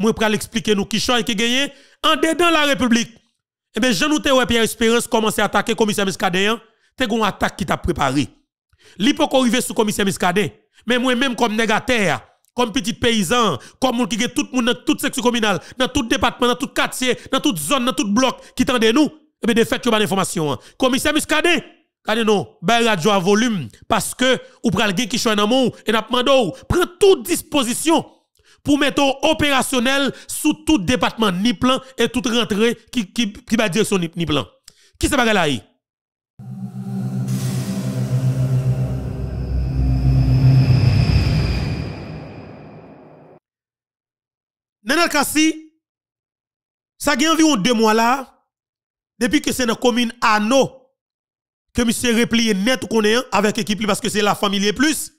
moi vais expliquer nous qui et qui gagnent en dedans la République. Eh bien, je nous te Pierre Espérance commencer à attaquer commissaire Muscadet, hein. C'est une attaque qui t'a préparé. l'hypoko pas sous commissaire Muscadet, mais moi même comme négataire, comme petit paysan, comme moun qui tout monde dans toute section communale, dans tout département, dans tout quartier, dans toute zone, dans tout bloc qui t'en nous, eh bien, de fait, tu pas d'information. Hein. Commissaire Muscadet, Kade non, bay radio à volume, parce que ou pral gen qui choy nan moun, et n'a prend toute disposition pour mettre opérationnel sous tout département ni plan et toute rentrée qui qui qui va dire son ni plan. Qui c'est bagarre là Nenel ça a environ deux mois là, depuis que c'est dans la commune nous, que monsieur replié net ou est avec l'équipe parce que c'est la famille plus.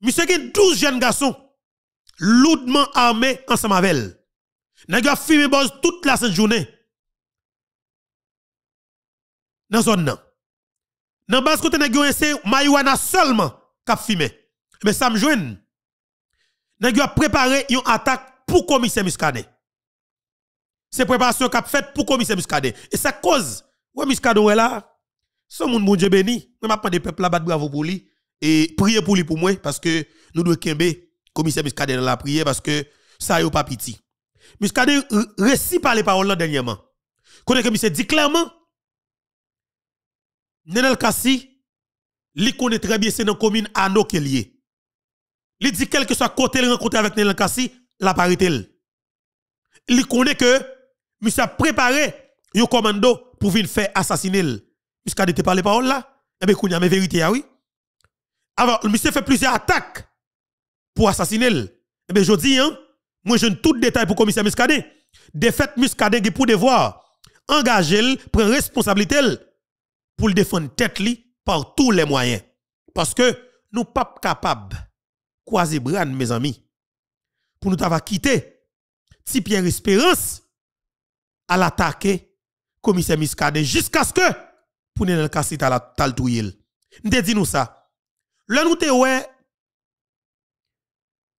Monsieur a 12 jeunes garçons lourdement armé ensemble avec elle. a fumé boss toute la sainte journée. Dans zone non? Dans base côté nèg yo Mayuana seulement qu'a fumé. Mais ça me joigne. Nèg a préparé une attaque pour commissaire Muscadet. C'est préparation qu'a fait pour commissaire Muscadet et ça cause ouais Muscadet là son monde bon Dieu béni, moi m'a pas des peuples là bravo pour lui et prier pour lui pour moi parce que nous devons kembe commissaire Muscadet la prié parce que ça n'a pas pitié. Muscadet récit par les paroles dernièrement. Quand que monsieur dit clairement Nenel Kassi lui connaît très bien c'est dans commune Anno qu'il est. Il dit quel que soit côté de rencontre avec Nenel Kassi, la parité. Il connaît que monsieur a préparé un commando pour venir faire assassiner. Muscadet te les paroles là, eh Il bien dit mais vérité ah oui. Alors monsieur fait plusieurs attaques pour assassiner Eh bien, je dis, hein, moi, je ne tout détail pour commissaire Muscadet. Défaite Muscadet qui pour devoir engager, prendre responsabilité pour le défendre tête par tous les moyens. Parce que nous pas capables, croiser bran, mes amis, pour nous avoir quitté si Pierre Espérance à l'attaquer commissaire Muscadet jusqu'à ce que pour nous le casser à la Nous nous ça. Là nous te ouais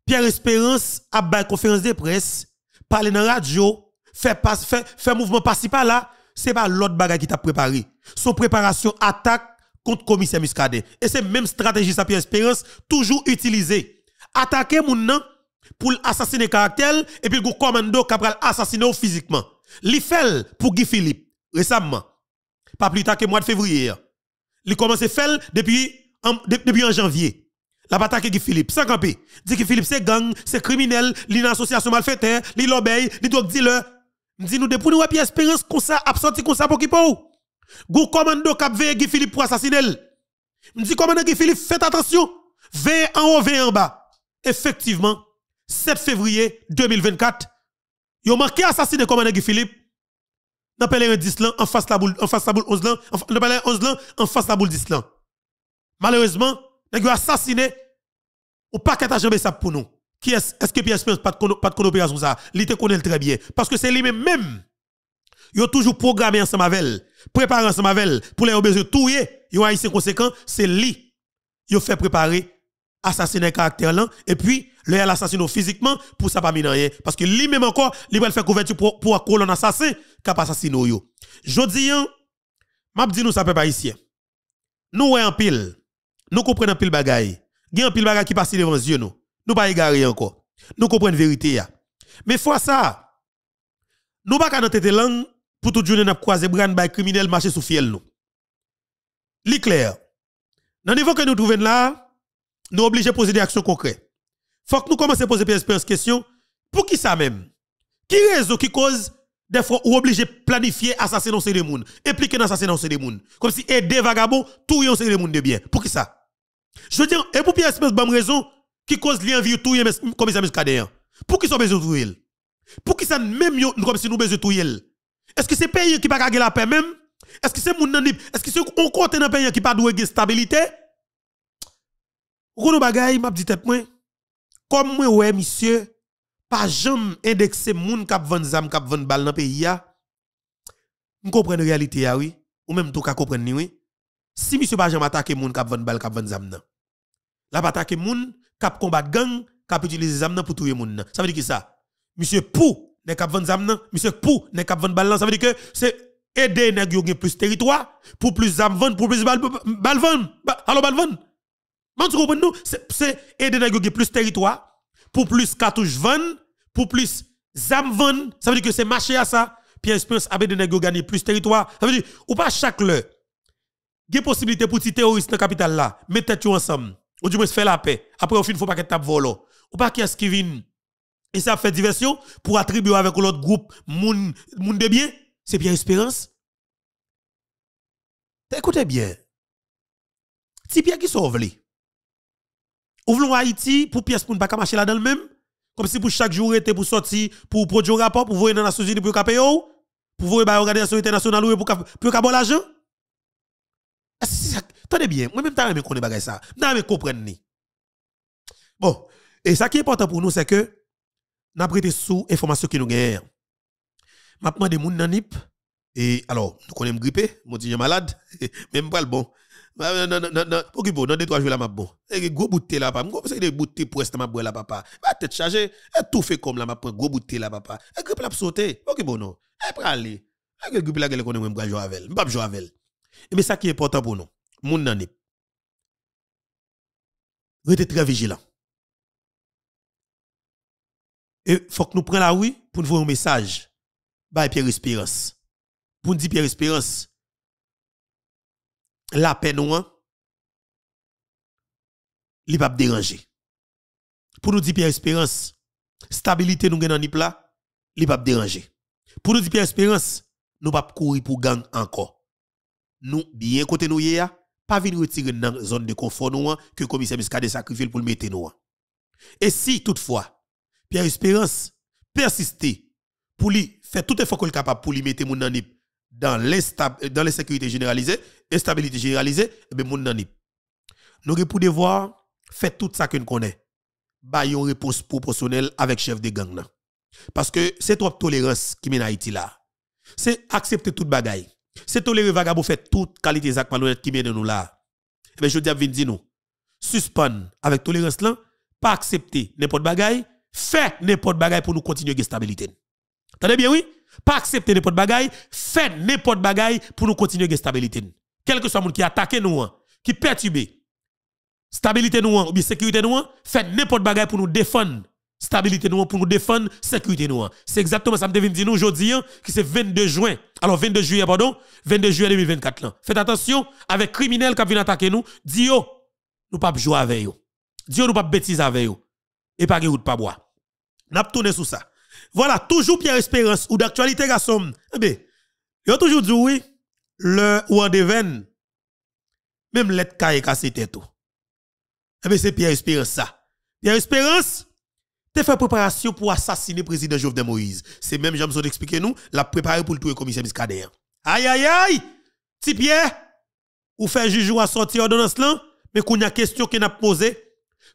Pierre Espérance a une conférence de presse, parler dans la radio, fait fait fait mouvement pas là c'est pas l'autre bagage qui t'a préparé. Son préparation attaque contre commissaire Muscadet. Et c'est même stratégie sa Pierre Espérance toujours utilisée. Attaquer mon nom pour assassiner caractère et puis le commando qui a assassiné physiquement. L'IFEL pour Guy Philippe récemment. Pas plus tard que mois de février. Il commence à faire depuis depuis en janvier. La bataille qui Philippe, ça campé. Dit que Philippe c'est gang, c'est criminel, il est association malfaiteur, il obéit, il doit dealer. Dit nous de pour nous une espérance comme ça, absenti comme ça pour qui pour. Go commando cap veille Guy Philippe pour assassiner. Dit commandant Guy Philippe faites attention. Veille en haut, veille en bas. Effectivement, 7 février 2024, ils ont marqué assassiné commandant Guy Philippe. Dans un 10 en face la boule, en face la boule 11 lan, en face la boule 10 Malheureusement, Nèg assassiné ou pas qu'à jamais ça pour nous. Qui est est-ce que Pierre Espérance pas de pas de ça, il te connaît très bien parce que c'est lui même même Yo toujours programmé ensemble avec elle, préparé ensemble avec elle pour les besoin touyer, a ici conséquent, c'est lui. Yo fait préparer assassiner caractère là et puis le l'assassiné physiquement pour ça pas mis rien parce que lui même encore il va fait couverture pour pour un assassin cap assassiné. yo jodi hein, m'a dit nous ça peuple ici nous on en pile nous comprenons pile bagaille. Il y a un pile bagaille qui passe devant yeux nous. Nous pas égarés encore. Nous comprenons la vérité Mais fois ça, nous pas dans tête langue pour toute journée n'a croiser bran by criminel marcher sous fiel nous. Li clair. Dans niveau que nous trouvons là, nous obligés poser des actions concrètes. Faut que nous commençons à poser des questions pour qui ça même Qui raison qui cause des fois ou obligé planifier assassinat c'est des monde, impliquer dans assassinat c'est des monde. Comme si aider vagabond tout yon des monde de bien. Pour qui ça je veux dire, et pour bien espèce bonne raison qui cause lien comme commissaire Muscadet. Hein. Pour qui sont besoin de Pour qui ça même yo comme si nous besoin de Est-ce que c'est pays qui pas gagner la paix même Est-ce que c'est moun est-ce que c'est on côté dans pays qui pas doué stabilité Rono bagay m'a dit tête moi comme moi ouais monsieur pas jamais indexer moun k'ap vendre zam k'ap vendre balle dans pays a. M'comprendre réalité oui ou même tout ka ni, oui si monsieur pas jamais attaquer moun k'ap vendre balle k'ap vendre zam nan la pas attaquer moun k'ap combattre gang k'ap utilise zam nan pour tuer moun ça veut dire que ça monsieur pou ne k'ap vendre zam nan monsieur pou ne k'ap vendre balle ça veut dire que c'est aider nèg yo plus territoire pour plus zam vendre pour plus balle balle vendre allô balle vendre man tu nous c'est aider nèg yo plus territoire pour plus cartouche vendre pour plus zam vendre ça veut dire que c'est marché à ça Puis, Pierre Spence yo gagner plus territoire ça veut dire ou pas chaque l'heure y des possibilités pour ces terroristes dans la capitale là, mettez vous ensemble. Ou du moins, faire la paix. Après, au fin, il faut pas qu'être tape volo. Ou pas y est-ce qui vient. Et ça fait diversion pour attribuer avec l'autre groupe, moun, moun de bien. C'est bien Espérance. Écoutez bien. Si bien qui sauve Ouvrons Haïti pour pièce pour ne pas marcher là dans le même. Comme si pour chaque jour était pour sortir, pour produire un rapport, pour voir bah, dans la société, pour KPO, pour voir l'organisation internationale, pour, pour, pour l'argent. Exact. Tenez bien, moi-même, t'a ne connait pas ça. n'a ne comprendre ni Bon, et ça qui est important pour nous, c'est que n'a prêté sous information qui nous gagne. Maintenant, des moun dans NIP, et alors, nous connaissons grippé, mon dieu malade, même pas le bon. Non, non, non, non, ok, bon, dans deux, trois jours, là, ma bon. Et gros bouté là, papa. M'gros, c'est des bouts de thé ma boîte là, papa. Ma tête chargée, tout fait comme la ma prend gros bouté là, papa. Et grippe là, sauter. Ok, bon, non. Et pour aller. grippe là, qu'elle connaît, moi, je avec elle. jouer avec Mais ça qui est important pour nous moun nan est. très vigilant. Et faut que nous prenions la oui pour nous voir un message. Bye Pierre Espérance. Pour nous dire Pierre Espérance, la peine nous, il li pas déranger. Pour nous dire Pierre Espérance, stabilité nous gagnons dans là, li pas déranger. Pour nous dire Pierre Espérance, nous pas courir pour gang encore. Nous bien côté nous hier pas venir retirer dans la zone de confort que le commissaire a sacrifie pour le mettre Et si toutefois, Pierre Espérance persiste pour lui faire tout effort qu'il capable pour lui mettre mon nanip dans l'insécurité généralisée, l'instabilité généralisée, et mon nanip. Nous avons pour devoir faire tout ça qu'on connaît, connaissons. repose bah, une réponse proportionnelle avec chef de gang. Parce que c'est trop tolérance qui mène Haïti là. C'est accepter tout bagaille. C'est Toléré vagabond fait toute qualité Zach malhonnête qui mène nous là. Mais eh ben, je dis à Vindino nous, suspendre avec tolérance là, pas accepter n'importe bagaille, faire n'importe quoi pour nous continuer à stabilité. Tenez bien oui? Pas accepter n'importe bagaille, faire n'importe quoi pour nous continuer à stabilité. Quel que soit le monde qui attaque nous, hein, qui perturbe, stabilité nous, hein, ou bien sécurité nous, hein, fait n'importe quoi pour nous défendre stabilité nous pour nous défendre sécurité nous c'est exactement ça me devine dire nous aujourd'hui hein, qui c'est 22 juin alors 22 juillet pardon 22 juillet 2024 là faites attention avec criminels qui viennent attaquer nous Dieu nous pas jouer avec eux Dieu nous pas bêtise avec eux et pas route pas bois n'a tourner sur ça voilà toujours Pierre Espérance ou d'actualité garçon eh ben a toujours dit oui le ou en deven. même l'être cassé tout oh. eh ben c'est Pierre Espérance ça Pierre Espérance te fait préparation pour assassiner le président Jovenel Moïse. C'est même Jamson expliquer nous, la préparer pour le le commissaire Miskader. Aïe aïe aïe! Ti Pierre, ou fait juge à sortir lordonnance là, mais qu'on a question qu'on a posé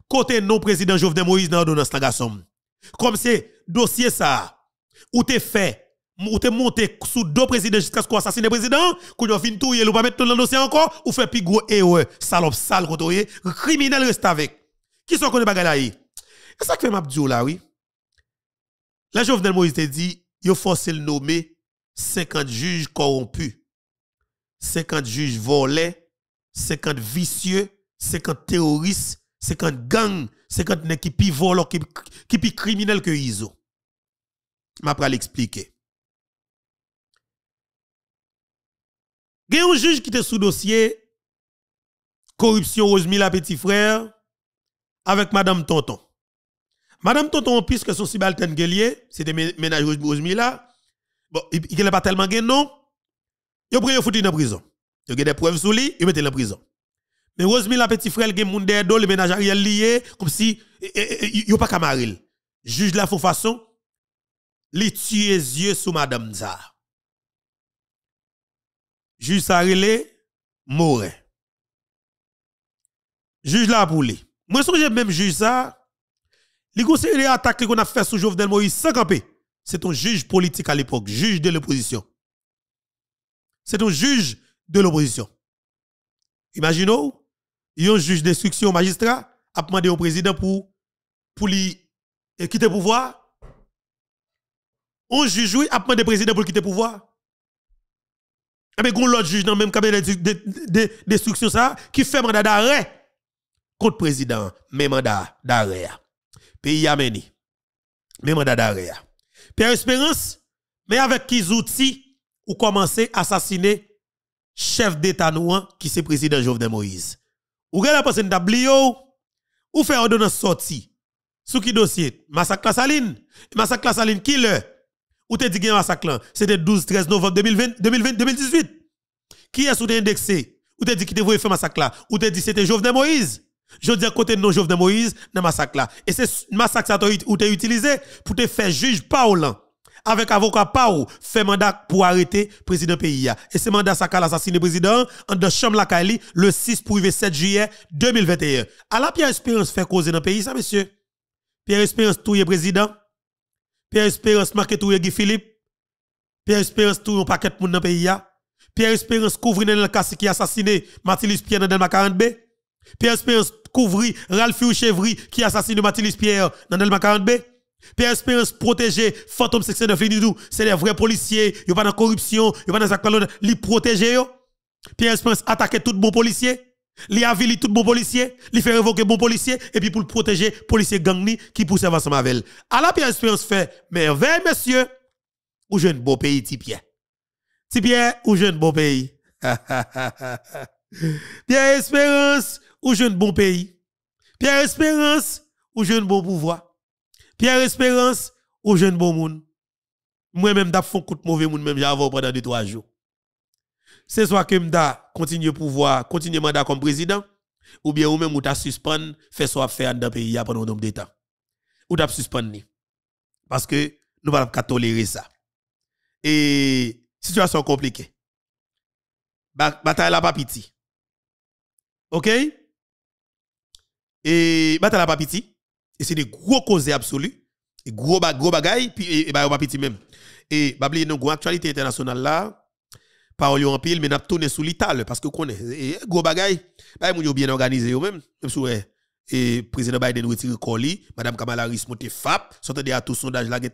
côté non président Jovenel Moïse dans l'ordonnance-là, garçon. Comme c'est dossier ça ou t'es fait ou t'es monté sous deux présidents jusqu'à ce qu'on assassine le président, qu'on a fini tout, ou pas mettre tout dans le dossier encore, ou fait plus gros ouais, salope sale, contrôlé, criminel reste avec. Qui sont qu'on est bagaille c'est ça que m'a dit là, oui. La Jovenel Moïse te dit, il force le nommer 50 juges corrompus, 50 juges volés, 50 vicieux, 50 terroristes, 50 gangs, 50 nèg qui pi volent, qui, qui pi criminels que Iso. M'a pral l'expliquer. Gen un juge qui était sous dossier corruption Rosemilla petit frère avec madame Tonton. Madame Tonton, puisque son liée, des c'était ménage Rosemila, bon, il n'est pas tellement gain, non? Il a pris foutu dans prison. Il a des preuves sur lui, il mettait en prison. Mais Rosemila, petit frère, il a monde derrière, le ménage Ariel lié, comme si, il n'y a pas camaril. Juge la faux façon, il tué les yeux sous Madame Za. Juge Sarele, Morin. Juge la pour lui. Moi, je même juge ça, les conseillers qu'on a fait sous Jovenel Moïse c'est un juge politique à l'époque, juge de l'opposition. C'est un juge de l'opposition. Imaginons, il y a un juge d'instruction au magistrat a demandé au président pour pour lui euh, quitter le pouvoir. On juge oui, a demandé au président pour quitter le pouvoir. Et ah, un l'autre juge dans le même cabinet d'instruction ça qui fait mandat d'arrêt contre le président, mais mandat d'arrêt pays a même Mais mandat Père Espérance, mais avec qui outils ou commencer à assassiner chef d'État nouan qui c'est président Jovenel Moïse. Ou gars la personne d'ablio ou fait ordonnance sortie sous qui dossier massacre la saline massacre la saline qui le ou te dit un massacre c'était 12 13 novembre 2020, 2020 2018 qui est sous indexé ou te dit qui te voulait faire massacre là ou te dit c'était Jovenel Moïse je dis à côté de nos de Moïse dans massacre là. Et c'est massacre ça où tu utilisé pour te faire juge Paul. avec avocat Paul, fait mandat pour arrêter président pays et ce mandat ça qu'a assassiné président en de chambre la Kali le 6 pour 7 juillet 2021 Alors, la Pierre Espérance fait cause dans le pays ça monsieur Pierre Espérance le président Pierre Espérance marqué le Guy Philippe Pierre Espérance tout un paquet de monde dans pays Pierre Espérance couvre dans le cas qui a assassiné Matilis Pierre dans le 40B Pierre Espérance couvrit Ralph Chevry qui assassine Matilis Pierre dans Delma 40B. Pierre Espérance protéger Fantôme 69 Fénidou, C'est des vrais policiers. Ils pas dans corruption. Ils pas dans la Ils protéger. Pierre Espérance attaquer tout bon policier. Li avili tout bon policier, li fait révoquer bon policier, et puis pour le protéger, policier gangni qui pousse à Mavel. alors la Pierre Espérance fait merveille, monsieur. Ou jeune beau pays, Tipien. Tipien, ou jeune beau pays. Pierre Espérance, ou jeune bon pays. Pierre Espérance, ou jeune bon pouvoir. Pierre Espérance, ou jeune bon monde. Moi-même, d'ap font coup mauvais monde, même j'avoue pendant 2-3 jours. C'est soit que m'da continue pouvoir, continue mandat comme président, ou bien ou même ou t'a suspend, fais soit faire dans le pays pendant un nombre de temps. Ou t'a ni Parce que nous ne pouvons tolérer ça. Et situation compliquée. Bataille la pas OK Et bataille la pas Et c'est des gros causes absolues. Et gros, gros bagaille, puis et, bah, pas petit même. Et bah, non gros actualité internationale là, parole en pile, mais n'a tourné sous l'Italie, parce que qu'on Et gros bagaille, bah, moun bien organisé eux même. Même et président Biden retire Koli, Madame Kamala Harris monte FAP, sortez à tout sondage là, qui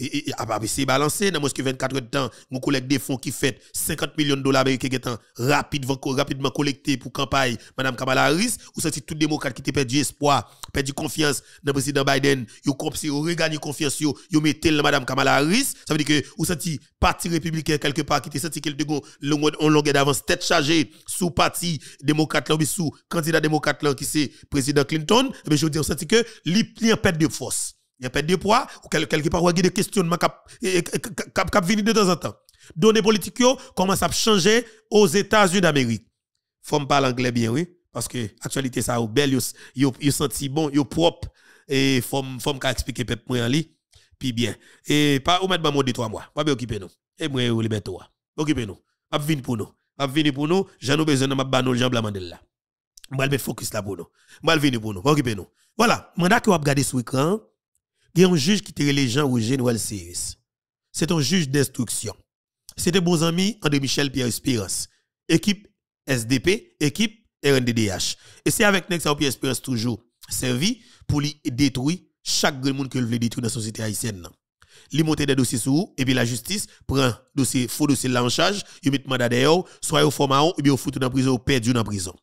et, et ah, bah, c'est balancé dans que 24 heures de temps mon collègue des fonds qui fait 50 millions de dollars américains rapidement rapidement collecté pour campagne madame Kamala Harris ou senti tout démocrate qui a perdu espoir perdu confiance dans le président Biden yo si yo regagne confiance il yo mettez madame Kamala Harris ça veut dire que ou le parti républicain quelque part qui te senti quelque long, en longueur d'avance tête chargée sous parti démocrate mais sous candidat démocrate là qui c'est président Clinton mais eh ben, je veux dire on senti que les perd de force il y a pas de poids, ou quelque part, il y a des questionnements qui viennent de temps en temps. Données politiques commencent à changer aux États-Unis d'Amérique. Faut me parler anglais bien, oui. Parce que actualité ça ou Il yo senti bon, yo propre. Et faut me expliquer peuple moi en Puis bien. Et pas ou mettre maman de trois mois. Pas bien occuper nous. Et moi, ou les mettre toi. Occupez nous. Pas venir pour nous. Pas venir pour nous. j'ai besoin de ma banon, Jean Blamandel là. M'a le focus là pour nous. M'a venir pour nous. occuper nous. Voilà. Mandat que vous regardez sur l'écran. Il y a un juge qui tire les gens au général Service. C'est un juge d'instruction. C'était bon ami André Michel Pierre Espérance. Équipe SDP, équipe RNDDH. Et c'est avec Nexa Pierre Espérance toujours servi pour lui détruire chaque monde que veut détruire dans la société haïtienne. Il monte des dossiers sous et puis la justice prend dossier faux dossier de en charge, il met mandat d'ailleurs, soit au format ou bien au foutu dans prison ou perdu dans prison.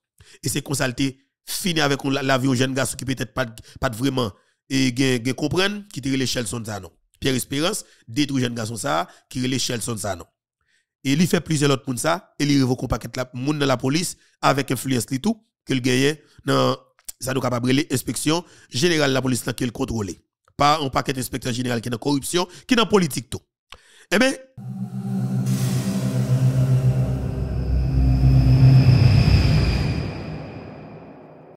Et c'est consulté fini avec la vie aux jeunes garçon qui peut-être pas pas vraiment et gen, comprend comprennent qui tire l'échelle son ça Pierre Espérance détruit jeune garçon ça qui tire l'échelle son ça non. Et il fait plusieurs autres moun ça et il révoque paquet la moun dans la police avec influence li tout qu'il gagne dans ça nous capable l'inspection générale la police là qu'il contrôlé. Pas un paquet d'inspecteurs général qui est dans corruption, qui est dans politique tout. Eh bien,